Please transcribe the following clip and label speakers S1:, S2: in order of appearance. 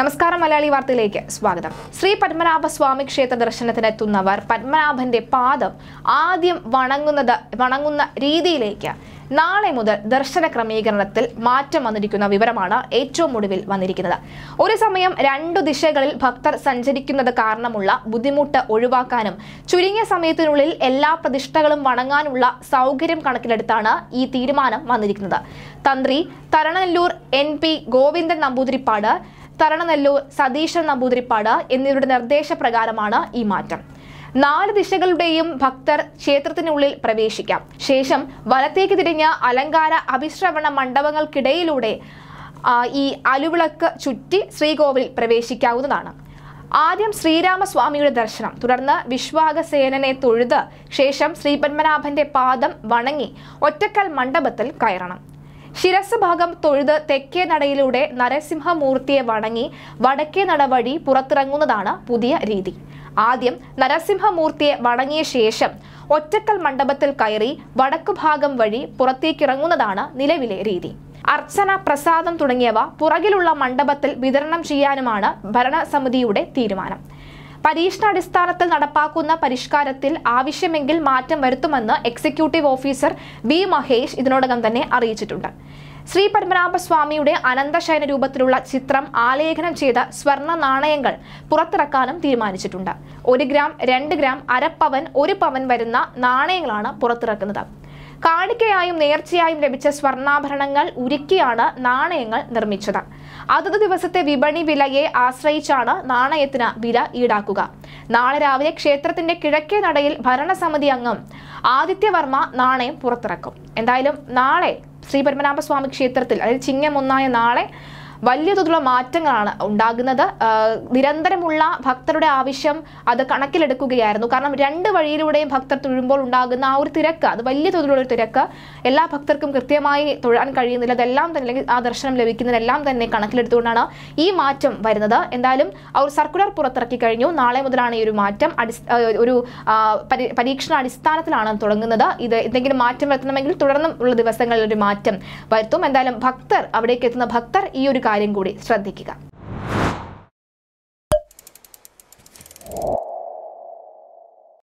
S1: നമസ്കാരം മലയാളി വാർത്തയിലേക്ക് സ്വാഗതം ശ്രീ പത്മനാഭ സ്വാമി ക്ഷേത്ര ദർശനത്തിനെത്തുന്നവർ പത്മനാഭന്റെ പാദം ആദ്യം വണങ്ങുന്നത് വണങ്ങുന്ന രീതിയിലേക്ക് നാളെ മുതൽ ദർശന ക്രമീകരണത്തിൽ മാറ്റം വന്നിരിക്കുന്ന വിവരമാണ് ഏറ്റവും ഒടുവിൽ വന്നിരിക്കുന്നത് ഒരു സമയം രണ്ടു ദിശകളിൽ ഭക്തർ സഞ്ചരിക്കുന്നത് കാരണമുള്ള ബുദ്ധിമുട്ട് ഒഴിവാക്കാനും ചുരുങ്ങിയ സമയത്തിനുള്ളിൽ എല്ലാ പ്രതിഷ്ഠകളും വണങ്ങാനുള്ള സൗകര്യം കണക്കിലെടുത്താണ് ഈ തീരുമാനം വന്നിരിക്കുന്നത് തന്ത്രി തരണല്ലൂർ എൻ പി ഗോവിന്ദൻ നമ്പൂതിരിപ്പാട് തരണനെല്ലൂർ സതീശൻ നമ്പൂതിരിപ്പാട് എന്നിവരുടെ നിർദ്ദേശപ്രകാരമാണ് ഈ മാറ്റം നാല് ദിശകളുടെയും ഭക്തർ ക്ഷേത്രത്തിനുള്ളിൽ പ്രവേശിക്കാം ശേഷം വലത്തേക്ക് തിരിഞ്ഞ അലങ്കാര അഭിശ്രവണ മണ്ഡപങ്ങൾക്കിടയിലൂടെ ഈ അലുവിളക്ക് ചുറ്റി ശ്രീകോവിൽ പ്രവേശിക്കാവുന്നതാണ് ആദ്യം ശ്രീരാമസ്വാമിയുടെ ദർശനം തുടർന്ന് വിശ്വാഗസേനനെ തൊഴുത് ശേഷം ശ്രീപത്മനാഭന്റെ പാദം വണങ്ങി ഒറ്റക്കൽ മണ്ഡപത്തിൽ കയറണം ശിരസ് ഭാഗം തൊഴുത് തെക്കേ നടയിലൂടെ നരസിംഹമൂർത്തിയെ വണങ്ങി വടക്കേ നട വഴി പുറത്തിറങ്ങുന്നതാണ് പുതിയ രീതി ആദ്യം നരസിംഹമൂർത്തിയെ വണങ്ങിയ ശേഷം ഒറ്റക്കൽ മണ്ഡപത്തിൽ കയറി വടക്കു ഭാഗം വഴി പുറത്തേക്കിറങ്ങുന്നതാണ് നിലവിലെ രീതി അർച്ചന പ്രസാദം തുടങ്ങിയവ പുറകിലുള്ള മണ്ഡപത്തിൽ വിതരണം ചെയ്യാനുമാണ് ഭരണസമിതിയുടെ തീരുമാനം പരീക്ഷണാടിസ്ഥാനത്തിൽ നടപ്പാക്കുന്ന പരിഷ്കാരത്തിൽ ആവശ്യമെങ്കിൽ മാറ്റം വരുത്തുമെന്ന് എക്സിക്യൂട്ടീവ് ഓഫീസർ വി മഹേഷ് ഇതിനോടകം തന്നെ അറിയിച്ചിട്ടുണ്ട് ശ്രീ പത്മനാഭസ്വാമിയുടെ അനന്തശയന രൂപത്തിലുള്ള ചിത്രം ആലേഖനം ചെയ്ത സ്വർണ്ണ നാണയങ്ങൾ പുറത്തിറക്കാനും തീരുമാനിച്ചിട്ടുണ്ട് ഒരു ഗ്രാം രണ്ട് ഗ്രാം അര പവൻ ഒരു പവൻ വരുന്ന നാണയങ്ങളാണ് പുറത്തിറക്കുന്നത് കാണിക്കയായും നേർച്ചയായും ലഭിച്ച സ്വർണ്ണാഭരണങ്ങൾ ഉരുക്കിയാണ് നാണയങ്ങൾ നിർമ്മിച്ചത് അതത് ദിവസത്തെ വിപണി വിലയെ ആശ്രയിച്ചാണ് നാണയത്തിന് വില ഈടാക്കുക നാളെ രാവിലെ ക്ഷേത്രത്തിന്റെ കിഴക്കേ നടയിൽ ഭരണസമിതി അംഗം ആദിത്യവർമ്മ നാണയം പുറത്തിറക്കും എന്തായാലും നാളെ ശ്രീ ക്ഷേത്രത്തിൽ അതായത് ചിങ്ങമൊന്നായ നാളെ വലിയ തോതിലുള്ള മാറ്റങ്ങളാണ് ഉണ്ടാകുന്നത് നിരന്തരമുള്ള ഭക്തരുടെ ആവശ്യം അത് കണക്കിലെടുക്കുകയായിരുന്നു കാരണം രണ്ട് വഴിയിലൂടെയും ഭക്തർ തൊഴുമ്പോൾ ഉണ്ടാകുന്ന ആ ഒരു തിരക്ക് അത് വലിയ തോതിലുള്ള ഒരു തിരക്ക് എല്ലാ ഭക്തർക്കും കൃത്യമായി തൊഴാൻ കഴിയുന്നില്ല അതെല്ലാം തന്നെ അല്ലെങ്കിൽ ആ ദർശനം ലഭിക്കുന്നതെല്ലാം തന്നെ കണക്കിലെടുത്തുകൊണ്ടാണ് ഈ മാറ്റം വരുന്നത് എന്തായാലും ആ ഒരു സർക്കുലർ പുറത്തിറക്കി കഴിഞ്ഞു നാളെ മുതലാണ് ഈ ഒരു മാറ്റം ഒരു പരീക്ഷണ അടിസ്ഥാനത്തിലാണ് തുടങ്ങുന്നത് ഇത് എന്തെങ്കിലും മാറ്റം വരുത്തണമെങ്കിൽ തുടർന്നും ഉള്ള ദിവസങ്ങളിൽ ഒരു മാറ്റം വരുത്തും എന്തായാലും ഭക്തർ അവിടേക്ക് എത്തുന്ന ഭക്തർ ഈ ഒരു കാര്യം കൂടി ശ്രദ്ധിക്കുക